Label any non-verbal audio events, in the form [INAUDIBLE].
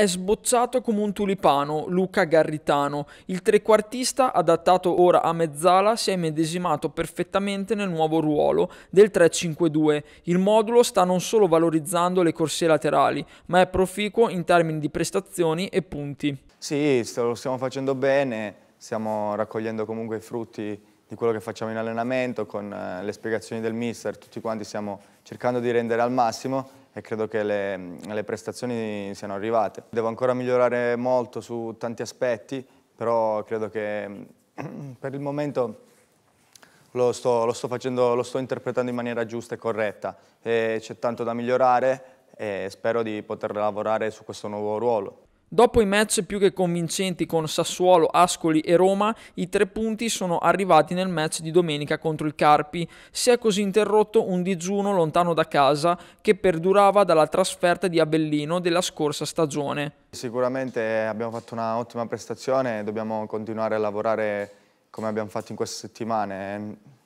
È sbocciato come un tulipano Luca Garritano. Il trequartista, adattato ora a mezzala, si è medesimato perfettamente nel nuovo ruolo del 3-5-2. Il modulo sta non solo valorizzando le corsie laterali, ma è proficuo in termini di prestazioni e punti. Sì, lo stiamo facendo bene, stiamo raccogliendo comunque i frutti di quello che facciamo in allenamento, con eh, le spiegazioni del mister, tutti quanti stiamo cercando di rendere al massimo e credo che le, mm, le prestazioni siano arrivate. Devo ancora migliorare molto su tanti aspetti, però credo che mm, [CLEARS THROAT] per il momento lo sto, lo sto, facendo, lo sto interpretando in maniera giusta e corretta. c'è tanto da migliorare e spero di poter lavorare su questo nuovo ruolo. Dopo i match più che convincenti con Sassuolo, Ascoli e Roma, i tre punti sono arrivati nel match di domenica contro il Carpi. Si è così interrotto un digiuno lontano da casa che perdurava dalla trasferta di Avellino della scorsa stagione. Sicuramente abbiamo fatto un'ottima prestazione e dobbiamo continuare a lavorare come abbiamo fatto in queste settimane.